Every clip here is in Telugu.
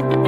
Thank you.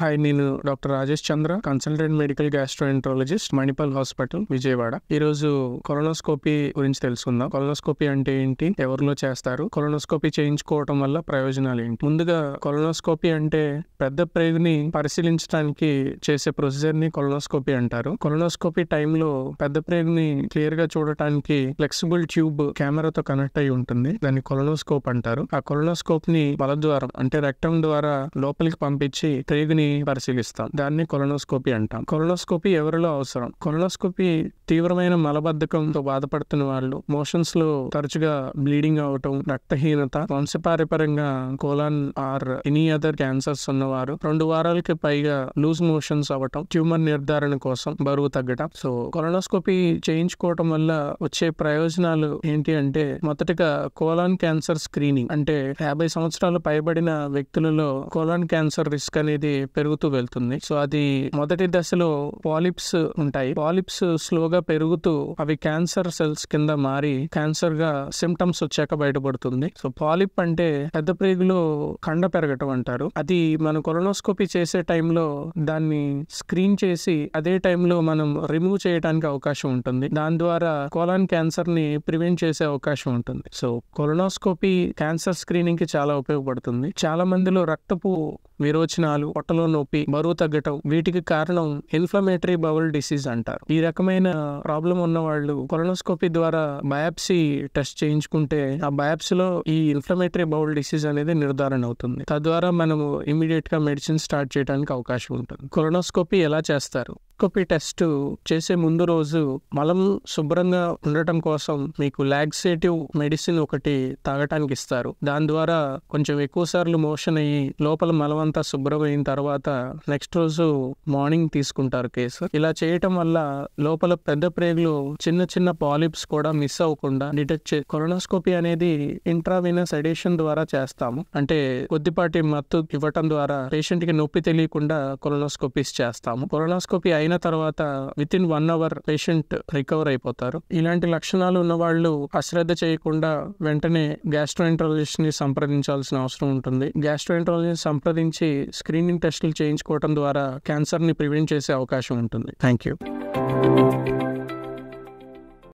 హాయ్ నేను doctor Rajesh Chandra consultant medical gastroenterologist Manipal hospital Vijayawada ఈ రోజు కొలనోస్కోపీ గురించి తెలుసుకుందాం కొలనోస్కోపీ అంటే ఏంటి ఎవరిలో చేస్తారు కొలనోస్కోపీ చేయించుకోవటం వల్ల ప్రయోజనాలు ఏంటి ముందుగా కొలనోస్కోపీ అంటే పెద్ద ప్రేగుని పరిశీలించడానికి చేసే ప్రొసీజర్ ని కొలనోస్కోపీ అంటారు కొలనోస్కోపీ టైంలో పెద్ద ప్రేగుని క్లియర్ గా చూడటానికి ఫ్లెక్సిబుల్ ట్యూబ్ కెమెరాతో కనెక్ట్ అయి ఉంటుంది దాన్ని కొలనోస్కోప్ అంటారు ఆ కొలనోస్కోప్ ని బల ద్వారా అంటే రెక్టం ద్వారా లోపలికి పంపించి ప్రేగుని పరిశీలిస్తాం దాన్ని కొలనోస్కోపీ అంటాం కొలనోస్కోపీ ఎవరిలో అవసరం కొలనోస్కోపీ తీవ్రమైన మలబద్ధకంతో బాధపడుతున్న వాళ్ళు మోషన్స్ లో తరచుగా బ్లీడింగ్ అవటం రక్తహీనత వంశపారపరంగా colon are any other cancers ఉన్నవారు రెండు వారాలకి పైగా లూజ్ మోషన్స్ అవ్వటం ట్యూమర్ నిర్ధారణ కోసం బరువు తగ్గటం సో కొలనోస్కోపీ చేయించుకోవటం వల్ల వచ్చే ప్రయోజనాలు ఏంటి అంటే మొదటగా కోలాన్ క్యాన్సర్ స్క్రీనింగ్ అంటే యాభై సంవత్సరాలు పైబడిన వ్యక్తులలో కోలాన్ క్యాన్సర్ రిస్క్ అనేది పెరుగుతూ వెళ్తుంది సో అది మొదటి దశలో పాలిప్స్ ఉంటాయి పాలిప్స్ స్లోగా పెరుగుతూ అవి క్యాన్సర్ సెల్స్ కింద మారి క్యాన్సర్ గా సిమ్టమ్స్ వచ్చాక బయటపడుతుంది సో పాలిప్ అంటే పెద్ద ప్రేగులో కండ పెరగటం అంటారు అది మన కొలనోస్కోపీ చేసే టైంలో దాన్ని స్క్రీన్ చేసి అదే టైంలో మనం రిమూవ్ చేయడానికి అవకాశం ఉంటుంది దాని ద్వారా కోలాన్ క్యాన్సర్ ని ప్రివెంట్ చేసే అవకాశం ఉంటుంది సో కొలనోస్కోపీ క్యాన్సర్ స్క్రీనింగ్ కి చాలా ఉపయోగపడుతుంది చాలా మందిలో రక్తపు విరోచనాలు పొట్టలో నొప్పి బరువు తగ్గటం వీటికి కారణం ఇన్ఫ్లమేటరీ బౌల్ డిసీజ్ అంటారు ఈ రకమైన ప్రాబ్లం ఉన్న వాళ్ళు కొలనోస్కోపీ ద్వారా బయాప్సీ టెస్ట్ చేయించుకుంటే ఆ బయాప్సీలో ఈ ఇన్ఫ్లమేటరీ బౌల్ డిసీజ్ అనేది నిర్ధారణ అవుతుంది తద్వారా మనము ఇమీడియట్ గా మెడిసిన్ స్టార్ట్ చేయడానికి అవకాశం ఉంటుంది కొలనోస్కోపీ ఎలా చేస్తారు కొపీ టెస్ట్ చేసే ముందు రోజు మలం శుభ్రంగా ఉండటం కోసం మీకు లాక్సేటివ్ మెడిసిన్ ఒకటి తాగటానికి ఇస్తారు దాని ద్వారా కొంచెం ఎక్కువ సార్లు మోషన్ అయ్యి లోపల మలం అంతా శుభ్రమైన తర్వాత తర్వాత నెక్స్ట్ రోజు మార్నింగ్ తీసుకుంటారు కేసు ఇలా చేయటం వల్ల లోపల పెద్ద ప్రేగులు చిన్న చిన్న పాలిప్స్ కూడా మిస్ అవ్వకుండా డిటెక్ట్ చే కొరోనాస్కోపీ అనేది ఇంట్రావినస్ ఎడిషన్ ద్వారా చేస్తాము అంటే కొద్దిపాటి మత్తు ఇవ్వటం ద్వారా పేషెంట్ కి నొప్పి తెలియకుండా కొరోనాస్కోపీస్ చేస్తాము కొరోనాస్కోపీ అయిన తర్వాత within one hour patient recover అయిపోతారు ఇలాంటి లక్షణాలు ఉన్న వాళ్ళు అశ్రద్ధ చేయకుండా వెంటనే గ్యాస్ట్రోఎంట్రాలజిస్ట్ ని సంప్రదించాల్సిన అవసరం ఉంటుంది గ్యాస్ట్రోఎంట్రాలజిస్ట్ సంప్రదించి స్క్రీనింగ్ టెస్ట్ చేయించుకోవటం ద్వారా క్యాన్సర్ని ప్రివెంట్ చేసే అవకాశం ఉంటుంది థ్యాంక్ యూ